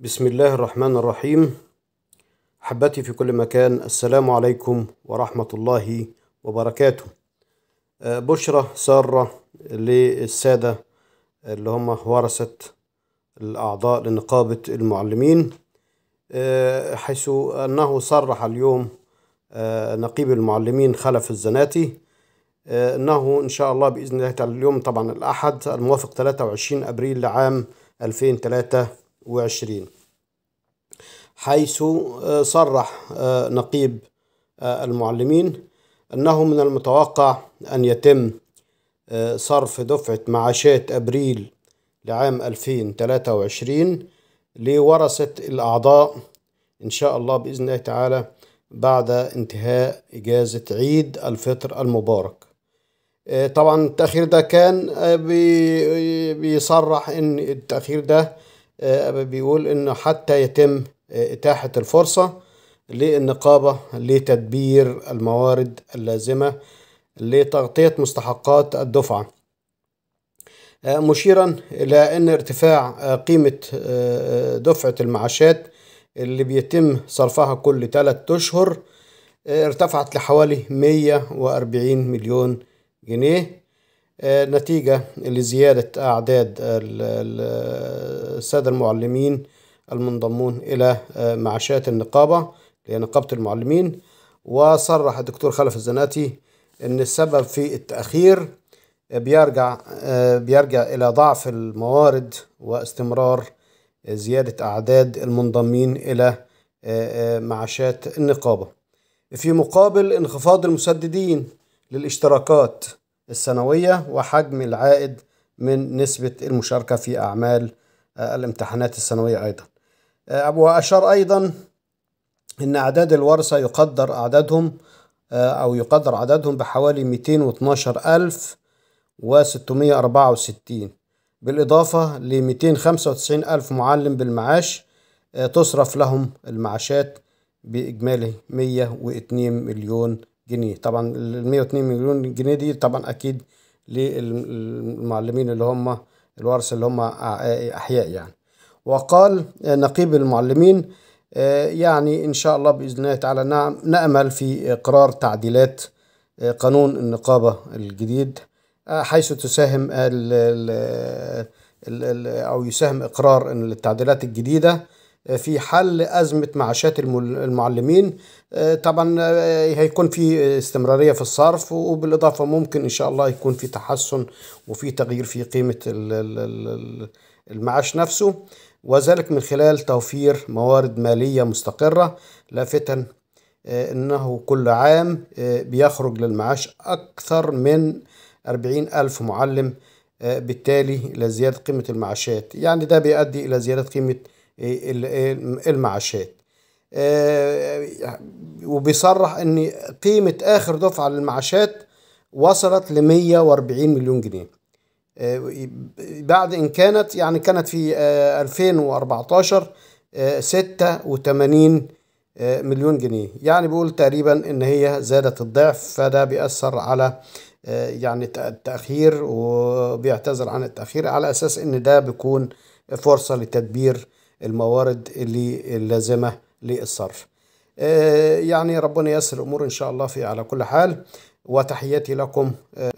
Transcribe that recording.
بسم الله الرحمن الرحيم حبتي في كل مكان السلام عليكم ورحمة الله وبركاته أه، بشرة سارة للسادة اللي هم ورثة الأعضاء لنقابة المعلمين أه، حيث أنه صرح اليوم أه، نقيب المعلمين خلف الزناتي أنه إن شاء الله بإذن الله تعالى اليوم طبعا الأحد الموافق 23 أبريل لعام 2023 وعشرين حيث آه، صرح آه، نقيب آه، المعلمين أنه من المتوقع أن يتم صرف دفعة معاشات أبريل لعام 2023 لورثة الأعضاء إن شاء الله بإذن الله تعالى بعد انتهاء إجازة عيد الفطر المبارك طبعا التأخير ده كان بيصرح إن التأخير ده آه، بيقول انه حتى يتم آه، اتاحه الفرصه للنقابه لتدبير الموارد اللازمه لتغطيه مستحقات الدفعه آه، مشيرا الى ان ارتفاع قيمه دفعه المعاشات اللي بيتم صرفها كل ثلاثة اشهر ارتفعت لحوالي 140 مليون جنيه نتيجة لزيادة أعداد السادة المعلمين المنضمون إلى آه، معاشات النقابة لنقابة المعلمين وصرح الدكتور خلف الزناتي أن السبب في التأخير بيرجع آه، بيرجع إلى ضعف الموارد واستمرار زيادة أعداد المنضمين إلى آه، معاشات النقابة في مقابل انخفاض المسددين للاشتراكات السنوية وحجم العائد من نسبة المشاركة في أعمال آه، الامتحانات السنوية أيضا آه، وأشار أيضا أن أعداد الورثة يقدر أعدادهم آه، أو يقدر عددهم بحوالي 212 ألف و 664 بالإضافة ل 295 ألف معلم بالمعاش تصرف لهم المعاشات بإجمالي 102 مليون جنيه طبعا ال 102 مليون جنيه دي طبعا اكيد للمعلمين اللي هم الورثه اللي هم احياء يعني وقال نقيب المعلمين آه، يعني ان شاء الله باذن الله تعالى نعم نامل في اقرار تعديلات آه، قانون النقابه الجديد آه، حيث تساهم الـ الـ الـ او يساهم اقرار التعديلات الجديده في حل أزمة معاشات المعلمين آه، طبعا آه، هيكون في استمرارية في الصرف وبالإضافة ممكن إن شاء الله يكون في تحسن وفي تغيير في قيمة المعاش نفسه وذلك من خلال توفير موارد مالية مستقرة لافتا آه، أنه كل عام بيخرج للمعاش أكثر من 40 ألف معلم بالتالي إلى زيادة قيمة المعاشات يعني ده بيؤدي إلى زيادة قيمة المعاشات آه، وبيصرح ان قيمة اخر دفعة للمعاشات وصلت ل 140 مليون جنيه آه، بعد ان كانت يعني كانت في 2014 آه، 86 مليون جنيه يعني بيقول تقريبا ان هي زادت الضعف فده بيأثر على يعني التأخير وبيعتذر عن التأخير على أساس إن ده بيكون فرصة لتدبير الموارد اللي اللازمة للصرف آه، يعني ربنا ييسر الأمور إن شاء الله في على كل حال وتحياتي لكم آه،